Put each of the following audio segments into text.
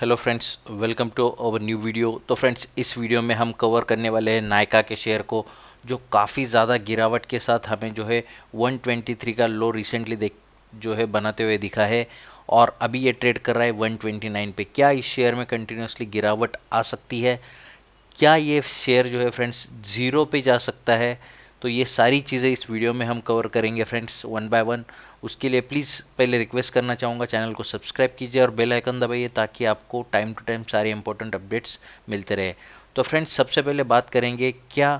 hello friends welcome to our new video तो friends इस video में हम कवर करने वाले हैं नायका के शेयर को जो काफ़ी ज़्यादा गिरावट के साथ हमें जो है 123 का लो रिसेंटली देख जो है बनाते हुए दिखा है और अभी ये ट्रेड कर रहा है 129 पे क्या इस शेयर में कंटिन्यूसली गिरावट आ सकती है क्या ये शेयर जो है फ्रेंड्स ज़ीरो पे जा सकता है तो ये सारी चीज़ें इस वीडियो में हम कवर करेंगे फ्रेंड्स वन बाय वन उसके लिए प्लीज़ पहले रिक्वेस्ट करना चाहूँगा चैनल को सब्सक्राइब कीजिए और बेल आइकन दबाइए ताकि आपको टाइम टू टाइम सारे इंपॉर्टेंट अपडेट्स मिलते रहे तो फ्रेंड्स सबसे पहले बात करेंगे क्या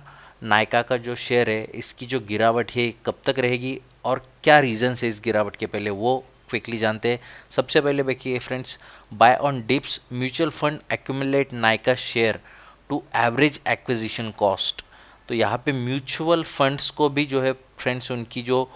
नायका का जो शेयर है इसकी जो गिरावट है कब तक रहेगी और क्या रीज़न है इस गिरावट के पहले वो क्विकली जानते हैं सबसे पहले देखिए friends buy on dips mutual fund accumulate Nykaa share to average acquisition cost तो यहाँ पे म्यूचुअल फंड्स को भी जो है फ्रेंड्स उनकी जो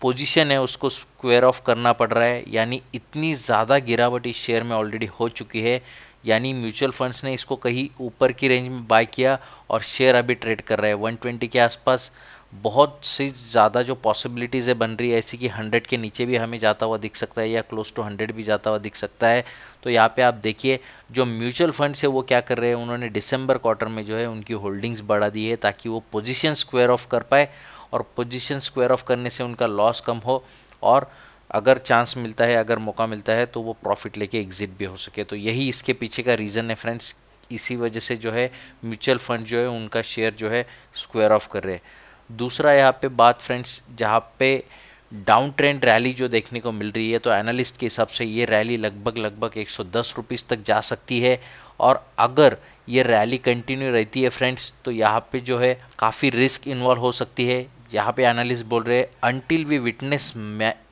पोजीशन है उसको स्क्वेयर ऑफ करना पड़ रहा है यानी इतनी ज़्यादा गिरावट इस शेयर में ऑलरेडी हो चुकी है यानी म्यूचुअल फंड्स ने इसको कहीं ऊपर की रेंज में बाय किया और शेयर अभी ट्रेड कर रहा है 120 के आसपास बहुत सी ज़्यादा जो पॉसिबिलिटीज़ है बन रही है ऐसी कि 100 के नीचे भी हमें जाता हुआ दिख सकता है या क्लोज टू 100 भी जाता हुआ दिख सकता है तो यहाँ पे आप देखिए जो म्यूचुअल फंड्स है वो क्या कर रहे हैं उन्होंने दिसंबर क्वार्टर में जो है उनकी होल्डिंग्स बढ़ा दी है ताकि वो पोजिशन स्क्वेयर ऑफ कर पाए और पोजीशन स्क्वायर ऑफ करने से उनका लॉस कम हो और अगर चांस मिलता है अगर मौका मिलता है तो वो प्रॉफिट लेके एग्जिट भी हो सके तो यही इसके पीछे का रीज़न है फ्रेंड्स इसी वजह से जो है म्यूचुअल फंड जो है उनका शेयर जो है स्क्वेयर ऑफ कर रहे हैं दूसरा यहाँ पे बात फ्रेंड्स जहाँ पे डाउन ट्रेंड रैली जो देखने को मिल रही है तो एनालिस्ट के हिसाब से ये रैली लगभग लगभग एक सौ तक जा सकती है और अगर ये रैली कंटिन्यू रहती है फ्रेंड्स तो यहाँ पे जो है काफ़ी रिस्क इन्वॉल्व हो सकती है यहाँ पे एनालिस्ट बोल रहे हैं until we witness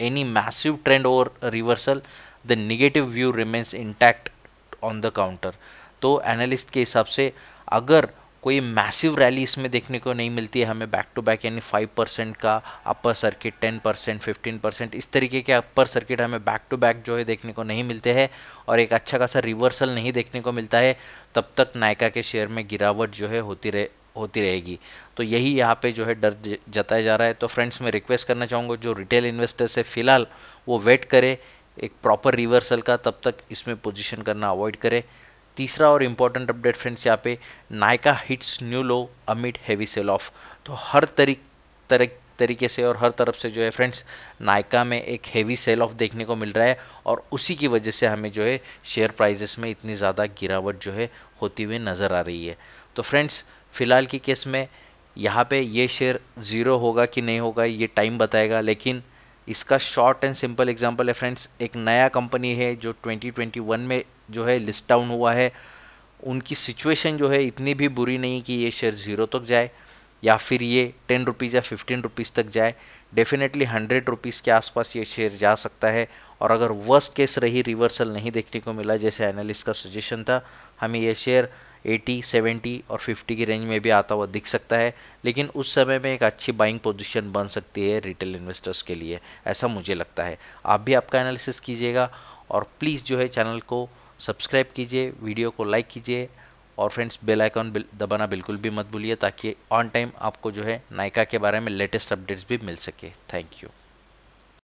any massive trend और reversal the negative view remains intact on the counter तो एनालिस्ट के हिसाब से अगर कोई मैसिव रैली इसमें देखने को नहीं मिलती है हमें बैक टू बैक यानी 5 परसेंट का upper circuit 10 percent fifteen percent इस तरीके के अपर सर्किट हमें बैक टू बैक जो है देखने को नहीं मिलते हैं और एक अच्छा खासा रिवर्सल नहीं देखने को मिलता है तब तक नायका के शेयर में गिरावट जो है होती रहे होती रहेगी तो यही यहाँ पे जो है डर जताया जा रहा है तो फ्रेंड्स मैं रिक्वेस्ट करना चाहूँगा जो रिटेल इन्वेस्टर्स है फिलहाल वो वेट करे एक प्रॉपर रिवर्सल का तब तक इसमें पोजीशन करना अवॉइड करें तीसरा और इम्पॉर्टेंट अपडेट फ्रेंड्स यहाँ पे नायका हिट्स न्यू लो अमिट हैवी सेल ऑफ तो हर तरीक तरह तरीके से और हर तरफ से जो है फ्रेंड्स नायका में एक हैवी सेल ऑफ देखने को मिल रहा है और उसी की वजह से हमें जो है शेयर प्राइजेस में इतनी ज़्यादा गिरावट जो है होती हुई नज़र आ रही है तो फ्रेंड्स फ़िलहाल की केस में यहाँ पे ये शेयर ज़ीरो होगा कि नहीं होगा ये टाइम बताएगा लेकिन इसका शॉर्ट एंड सिंपल एग्जांपल है फ्रेंड्स एक नया कंपनी है जो 2021 में जो है लिस्ट डाउन हुआ है उनकी सिचुएशन जो है इतनी भी बुरी नहीं कि ये शेयर ज़ीरो तक जाए या फिर ये टेन रुपीज़ या फिफ्टीन रुपीज़ तक जाए डेफिनेटली हंड्रेड रुपीज़ के आसपास ये शेयर जा सकता है और अगर वर्स्ट केस रही रिवर्सल नहीं देखने को मिला जैसे एनालिस्ट का सजेशन था हमें ये शेयर एटी सेवेंटी और फिफ्टी की रेंज में भी आता हुआ दिख सकता है लेकिन उस समय में एक अच्छी बाइंग पोजिशन बन सकती है रिटेल इन्वेस्टर्स के लिए ऐसा मुझे लगता है आप भी आपका एनालिसिस कीजिएगा और प्लीज़ जो है चैनल को सब्सक्राइब कीजिए वीडियो को लाइक कीजिए और फ्रेंड्स बेल आइकॉन दबाना बिल्कुल भी मत भूलिए ताकि ऑन टाइम आपको जो है नायका के बारे में लेटेस्ट अपडेट्स भी मिल सके थैंक यू